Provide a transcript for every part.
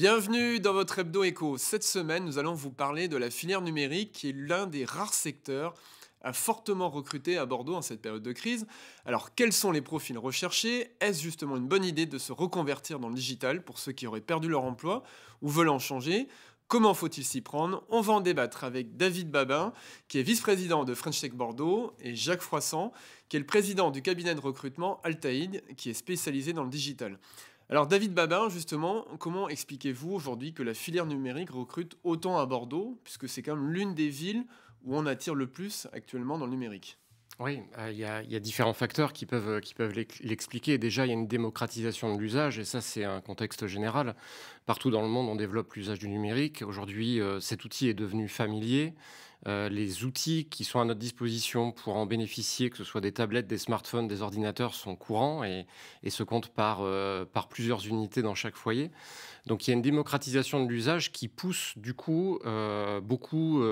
Bienvenue dans votre hebdo éco. Cette semaine, nous allons vous parler de la filière numérique qui est l'un des rares secteurs à fortement recruter à Bordeaux en cette période de crise. Alors quels sont les profils recherchés Est-ce justement une bonne idée de se reconvertir dans le digital pour ceux qui auraient perdu leur emploi ou veulent en changer Comment faut-il s'y prendre On va en débattre avec David Babin, qui est vice-président de French Tech Bordeaux, et Jacques Froissant, qui est le président du cabinet de recrutement Altaïd, qui est spécialisé dans le digital. Alors David Babin, justement, comment expliquez-vous aujourd'hui que la filière numérique recrute autant à Bordeaux, puisque c'est quand même l'une des villes où on attire le plus actuellement dans le numérique oui, euh, il y, a, différents facteurs qui peuvent, l'expliquer. Déjà, il y a une démocratisation de l'usage, et ça, c'est un contexte général. Partout dans le monde, on développe l'usage du numérique. Aujourd'hui, euh, cet outil est devenu familier. Euh, les outils qui sont à notre disposition pour en bénéficier, que ce soit des tablettes, des smartphones, des ordinateurs, sont courants et, se comptent euh, par, plusieurs unités dans chaque foyer. Donc il y a une démocratisation de l'usage qui pousse du coup euh, beaucoup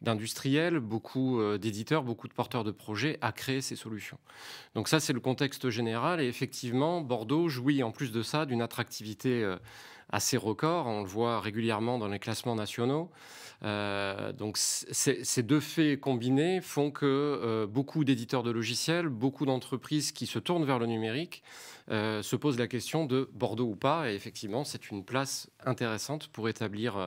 d'industriels, beaucoup d'éditeurs, beaucoup de porteurs de projets à créer ces solutions. Donc ça c'est le contexte général et effectivement Bordeaux jouit en plus de ça d'une attractivité assez records, On le voit régulièrement dans les classements nationaux. Euh, donc ces deux faits combinés font que euh, beaucoup d'éditeurs de logiciels, beaucoup d'entreprises qui se tournent vers le numérique euh, se pose la question de Bordeaux ou pas. Et effectivement, c'est une place intéressante pour établir, euh,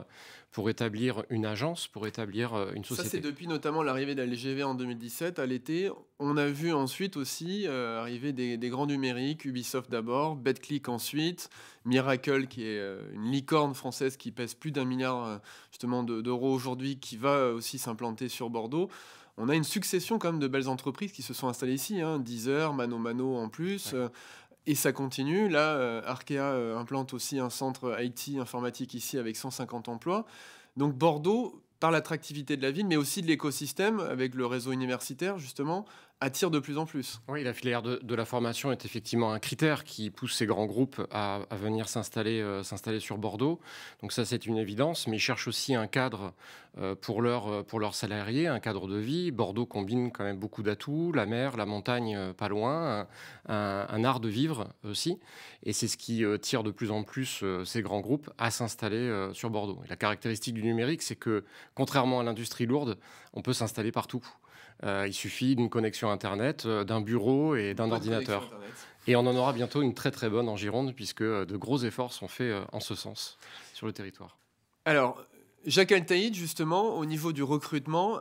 pour établir une agence, pour établir euh, une société. Ça, c'est depuis notamment l'arrivée de en 2017. À l'été, on a vu ensuite aussi arriver des, grands numériques, Ubisoft d'abord, BetClick ensuite, Miracle, qui est une licorne française qui pèse plus d'un milliard justement d'euros aujourd'hui, qui va aussi s'implanter sur Bordeaux on a une succession quand même de belles entreprises qui se sont installées ici, hein. Deezer, Mano Mano en plus, et ça continue. Là, euh, Arkea euh, implante aussi un centre IT informatique ici avec 150 emplois. Donc Bordeaux, par l'attractivité de la ville, mais aussi de l'écosystème avec le réseau universitaire, justement, attire de plus en plus. Oui, la filière de, la formation est effectivement un critère qui pousse ces grands groupes à, venir euh, s'installer sur Bordeaux. Donc ça, c'est une évidence, mais ils cherchent aussi un cadre euh, pour, leur, euh, pour leurs salariés, un cadre de vie. Bordeaux combine quand même beaucoup d'atouts, la mer, la montagne pas loin, un, art de vivre aussi. Et c'est ce qui tire de plus en plus ces grands groupes à s'installer sur Bordeaux. la caractéristique du numérique, c'est que contrairement à l'industrie lourde, on peut s'installer partout. Euh, il suffit d'une connexion Internet, euh, d'un bureau et d'un ordinateur. Et on en aura bientôt une très très bonne en Gironde, puisque euh, de gros efforts sont faits en ce sens sur le territoire. Alors, Jacques Altaïd, justement, au niveau du recrutement,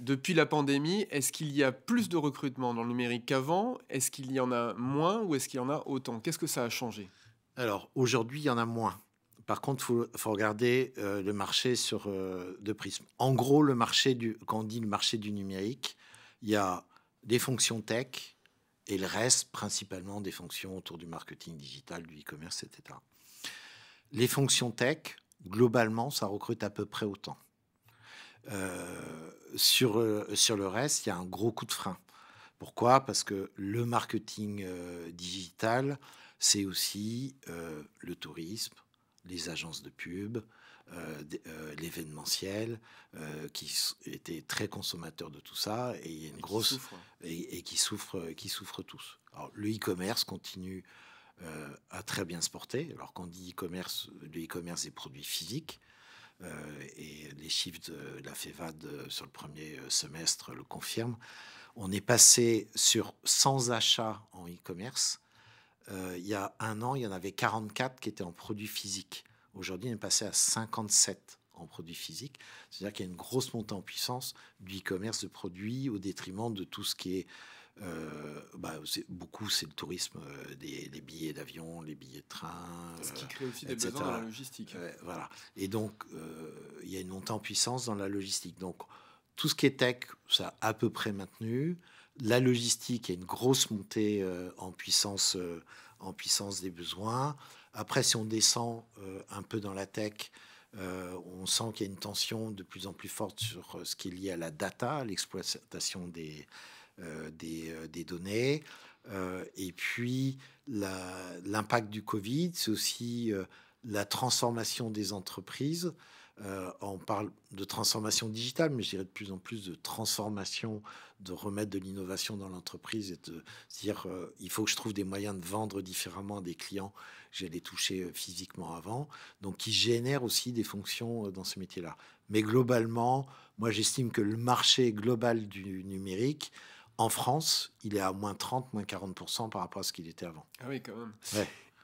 depuis la pandémie, est-ce qu'il y a plus de recrutement dans le numérique qu'avant Est-ce qu'il y en a moins ou est-ce qu'il y en a autant Qu'est-ce que ça a changé Alors, aujourd'hui, il y en a moins. Par contre, il faut, regarder euh, le marché sur euh, prisme. En gros, le marché du, quand on dit le marché du numérique, il y a des fonctions tech et le reste, principalement des fonctions autour du marketing digital, du e-commerce, etc. Les fonctions tech, globalement, ça recrute à peu près autant. Euh, sur, sur le reste, il y a un gros coup de frein. Pourquoi Parce que le marketing digital, c'est aussi le tourisme, les agences de pub, euh, euh, l'événementiel, euh, qui étaient très consommateurs de tout ça, et il une grosse qui et, qui souffrent, qui souffrent tous. Alors, le e-commerce continue à très bien se porter. Alors quand on dit e-commerce, le e-commerce des produits physiques. et les chiffres de la FEVAD sur le premier semestre le confirment. On est passé sur 100 achats en e-commerce euh, il y a un an, il y en avait 44 qui étaient en produits physiques. Aujourd'hui, on est passé à 57 en produits physiques. C'est-à-dire qu'il y a une grosse montée en puissance du e-commerce de produits au détriment de tout ce qui est... Euh, bah, beaucoup, c'est le tourisme, euh, des, les billets d'avion, les billets de train. Ce qui crée aussi des besoins dans la logistique. voilà. Et donc, il y a une montée en puissance dans la logistique. Donc, tout ce qui est tech, ça a à peu près maintenu. La logistique a une grosse montée euh, euh, en, puissance, des besoins. Après, si on descend euh, un peu dans la tech, on sent qu'il y a une tension de plus en plus forte sur ce qui est lié à la data, l'exploitation des, données. et puis, l'impact du Covid, c'est aussi la transformation des entreprises. Euh, on parle de transformation digitale, mais je dirais de plus en plus de transformation, de remettre de l'innovation dans l'entreprise et de dire euh, il faut que je trouve des moyens de vendre différemment à des clients que j'allais toucher euh, physiquement avant, donc qui génère aussi des fonctions dans ce métier-là. Mais globalement, moi j'estime que le marché global du numérique, en France, il est à moins 30, moins 40% par rapport à ce qu'il était avant. Ah oui, quand même.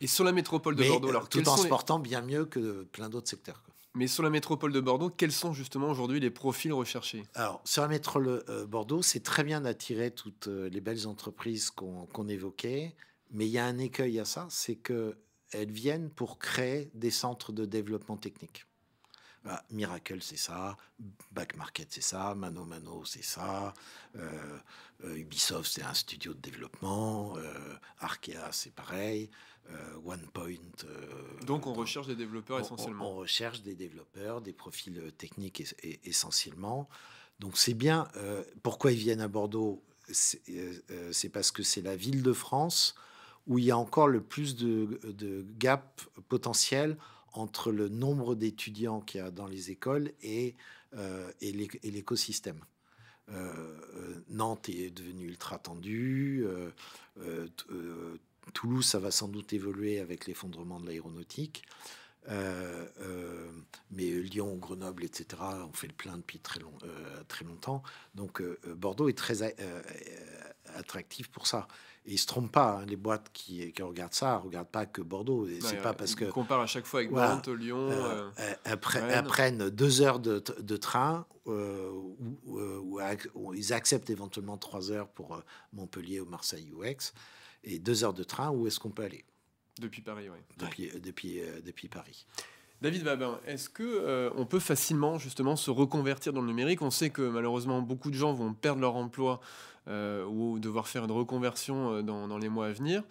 Et sur la métropole de Bordeaux, tout en se bien mieux que plein d'autres secteurs. Mais sur la métropole de Bordeaux, quels sont justement aujourd'hui les profils recherchés Alors, sur la métropole de euh, Bordeaux, c'est très bien d'attirer toutes euh, les belles entreprises qu'on évoquait, mais il y a un écueil à ça, c'est qu'elles viennent pour créer des centres de développement technique. Bah, Miracle, c'est ça, Back Market, c'est ça, Mano Mano, c'est ça, euh, euh, Ubisoft, c'est un studio de développement, euh, Arkea, c'est pareil, euh, OnePoint. Euh, Donc on recherche des développeurs essentiellement. On, recherche des développeurs, des profils techniques essentiellement. Donc c'est bien. pourquoi ils viennent à Bordeaux C'est parce que c'est la ville de France où il y a encore le plus de, de gap potentiel entre le nombre d'étudiants qu'il y a dans les écoles et, euh, l'écosystème. Euh, euh, Nantes est devenue ultra tendue. Toulouse, ça va sans doute évoluer avec l'effondrement de l'aéronautique. Euh, euh, mais Lyon, Grenoble, etc., on fait le plein depuis très, euh, très longtemps. Donc Bordeaux est très attractif pour ça. Et ils se trompent pas. Hein, les boîtes qui, regardent ça regardent pas que Bordeaux. Et c'est pas parce que compare à chaque fois avec Bordeaux, Lyon. Après, prennent, elles, prennent deux heures de, train ou, ils acceptent éventuellement trois heures pour Montpellier ou Marseille ou Aix et deux heures de train. Où est-ce qu'on peut aller depuis Paris, oui. Euh, euh, depuis, Paris. David Babin, est-ce que euh, on peut facilement justement se reconvertir dans le numérique On sait que malheureusement beaucoup de gens vont perdre leur emploi ou devoir faire une reconversion dans les mois à venir.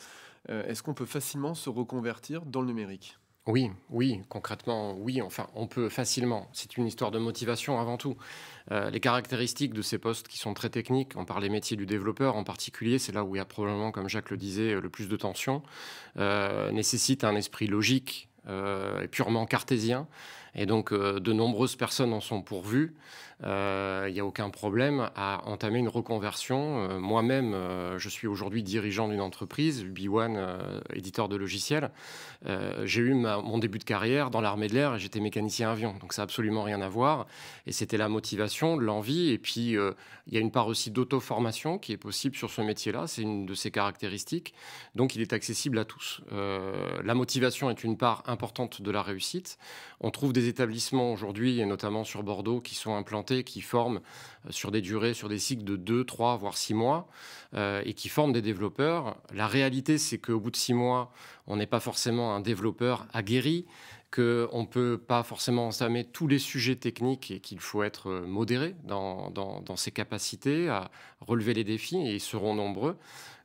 est-ce qu'on peut facilement se reconvertir dans le numérique oui, oui, concrètement, oui. Enfin, on peut facilement. C'est une histoire de motivation avant tout. Euh, les caractéristiques de ces postes qui sont très techniques, on parle des métiers du développeur en particulier, c'est là où il y a probablement, comme Jacques le disait, le plus de tension, nécessitent euh, nécessite un esprit logique euh, et purement cartésien. Et donc, euh, de nombreuses personnes en sont pourvues. Il euh, n'y a aucun problème à entamer une reconversion. Euh, moi-même, je suis aujourd'hui dirigeant d'une entreprise, B1, éditeur de logiciels. J'ai eu mon début de carrière dans l'armée de l'air et j'étais mécanicien avion. Donc, ça n'a absolument rien à voir. Et c'était la motivation, l'envie. Et puis, il y a une part aussi d'auto-formation qui est possible sur ce métier-là. C'est une de ses caractéristiques. Donc, il est accessible à tous. la motivation est une part importante de la réussite. On trouve des des établissements aujourd'hui, et notamment sur Bordeaux, qui sont implantés, qui forment euh, sur des durées, sur des cycles de deux, trois, voire six mois, euh, et qui forment des développeurs. La réalité, c'est qu'au bout de six mois, on n'est pas forcément un développeur aguerri, qu'on ne peut pas forcément entamer tous les sujets techniques et qu'il faut être euh, modéré dans ses capacités à relever les défis, et ils seront nombreux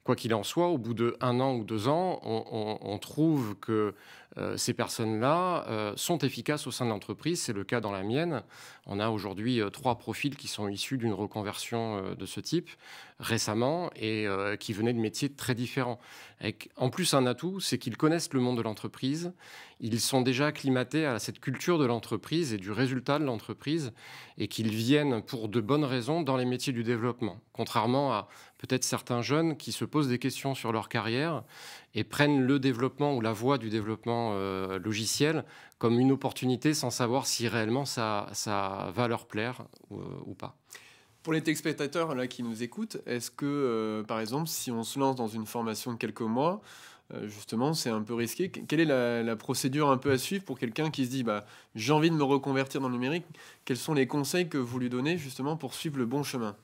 quoi qu'il en soit, au bout de un an ou deux ans, on, trouve que euh, ces personnes-là euh, sont efficaces au sein de l'entreprise. C'est le cas dans la mienne. On a aujourd'hui euh, trois profils qui sont issus d'une reconversion de ce type récemment et qui venaient de métiers très différents. en plus, un atout, c'est qu'ils connaissent le monde de l'entreprise. Ils sont déjà acclimatés à cette culture de l'entreprise et du résultat de l'entreprise et qu'ils viennent pour de bonnes raisons dans les métiers du développement. Contrairement à peut-être certains jeunes qui se posent des questions sur leur carrière et prennent le développement ou la voie du développement euh, logiciel comme une opportunité sans savoir si réellement ça, ça va leur plaire ou, euh, pas. Pour les téléspectateurs là, qui nous écoutent, est-ce que, euh, par exemple, si on se lance dans une formation de quelques mois, justement, c'est un peu risqué. Quelle est la, la, procédure un peu à suivre pour quelqu'un qui se dit bah, j'ai envie de me reconvertir dans le numérique Quels sont les conseils que vous lui donnez justement pour suivre le bon chemin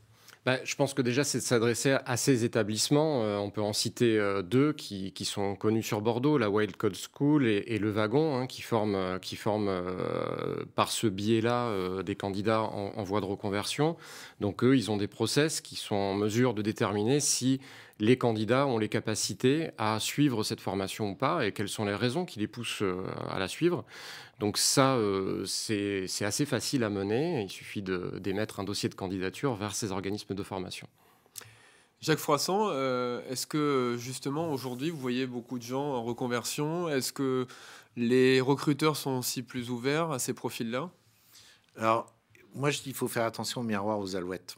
bah, je pense que déjà, c'est de s'adresser à ces établissements. Euh, on peut en citer euh, deux qui, sont connus sur Bordeaux, la Wild Code School et, Le Wagon, hein, qui forment, euh, par ce biais-là des candidats en, en, voie de reconversion. Donc eux, ils ont des process qui sont en mesure de déterminer si les candidats ont les capacités à suivre cette formation ou pas et quelles sont les raisons qui les poussent à la suivre. Donc ça, euh, c'est assez facile à mener. Il suffit d'émettre un dossier de candidature vers ces organismes de formation. Jacques Froissant, euh, est-ce que justement aujourd'hui vous voyez beaucoup de gens en reconversion Est-ce que les recruteurs sont aussi plus ouverts à ces profils-là Alors, moi je dis qu'il faut faire attention au miroir aux alouettes.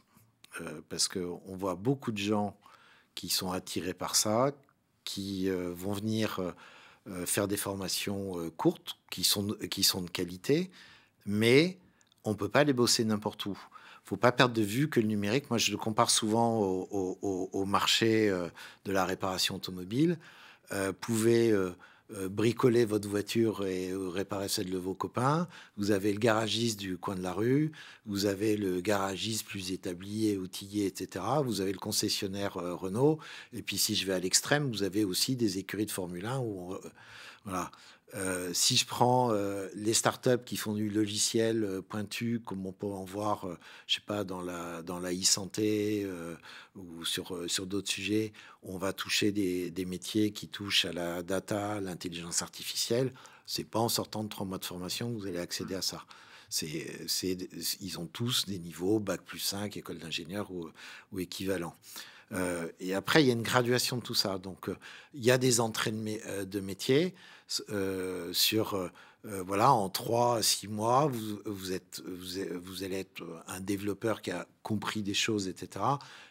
Euh, parce parce qu'on voit beaucoup de gens qui sont attirés par ça, qui vont venir euh, faire des formations euh, courtes qui sont, qui sont de qualité, mais on ne peut pas les bosser n'importe où. Il ne faut pas perdre de vue que le numérique, moi je le compare souvent au, marché euh, de la réparation automobile, pouvait euh, bricoler votre voiture et euh, réparer celle de vos copains. Vous avez le garagiste du coin de la rue. Vous avez le garagiste plus établi et outillé, etc. Vous avez le concessionnaire euh, Renault. Et puis, si je vais à l'extrême, vous avez aussi des écuries de Formule 1 où voilà. Euh, si je prends euh, les startups qui font du logiciel euh, pointu, comme on peut en voir, je sais pas, dans la dans la e-santé ou sur sur d'autres sujets, on va toucher des, métiers qui touchent à la data, l'intelligence artificielle. C'est pas en sortant de trois mois de formation que vous allez accéder à ça. C'est, c'est, ils ont tous des niveaux bac plus 5, école d'ingénieur ou, ou équivalent. et après, il y a une graduation de tout ça. Donc, il y a des entrées de métiers. Euh, sur euh, euh, voilà en 3 à 6 mois vous, vous êtes vous, allez être un développeur qui a compris des choses etc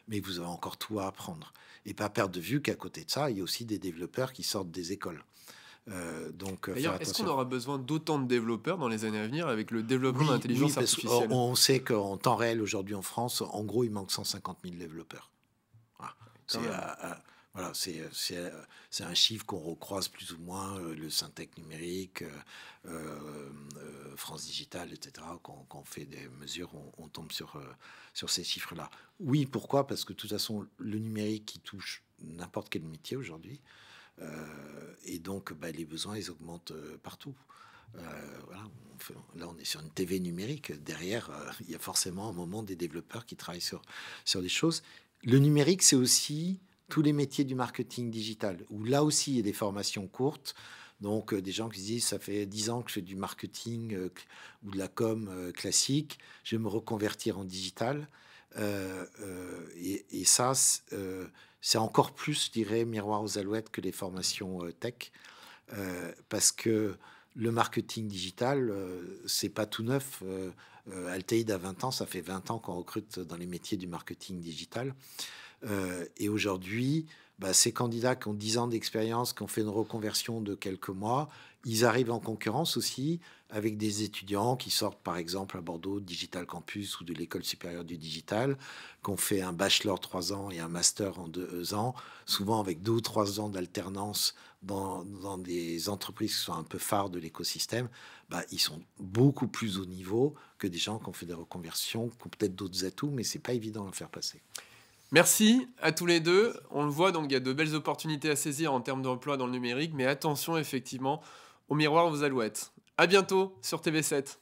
mais vous avez encore tout à apprendre et pas perdre de vue qu'à côté de ça il y a aussi des développeurs qui sortent des écoles donc, est-ce qu'on aura besoin d'autant de développeurs dans les années à venir avec le développement intelligent artificielle On sait qu'en temps réel aujourd'hui en France, en gros, il manque 150 000 développeurs. Voilà. C'est voilà, euh, euh, c'est un chiffre qu'on recroise plus ou moins, euh, le Syntec numérique, France Digitale, etc. Quand, on fait des mesures, on, tombe sur, sur ces chiffres-là. Oui, pourquoi Parce que de toute façon, le numérique qui touche n'importe quel métier aujourd'hui, et donc bah, les besoins, ils augmentent partout. là, on est sur une TV numérique. Derrière, il y a forcément un moment des développeurs qui travaillent sur, sur des choses. Le numérique, c'est aussi tous les métiers du marketing digital, où là aussi il y a des formations courtes. Donc, euh, des gens qui disent, ça fait 10 ans que je fais du marketing euh, ou de la com euh, classique, je vais me reconvertir en digital. et, ça, c'est encore plus, je dirais, miroir aux alouettes que les formations tech. parce que le marketing digital, c'est pas tout neuf. Euh, a 20 ans, ça fait 20 ans qu'on recrute dans les métiers du marketing digital. Euh, et aujourd'hui, bah, ces candidats qui ont 10 ans d'expérience, qui ont fait une reconversion de quelques mois, ils arrivent en concurrence aussi avec des étudiants qui sortent par exemple à Bordeaux Digital Campus ou de l'école supérieure du digital, qui ont fait un bachelor 3 ans et un master en 2 ans, souvent avec 2 ou 3 ans d'alternance dans, des entreprises qui sont un peu phares de l'écosystème, bah, ils sont beaucoup plus au niveau que des gens qui ont fait des reconversions, qui ont peut-être d'autres atouts, mais c'est pas évident à le faire passer. Merci à tous les deux. On le voit, donc il y a de belles opportunités à saisir en termes d'emploi dans le numérique, mais attention effectivement au miroir aux alouettes. À bientôt sur TV7.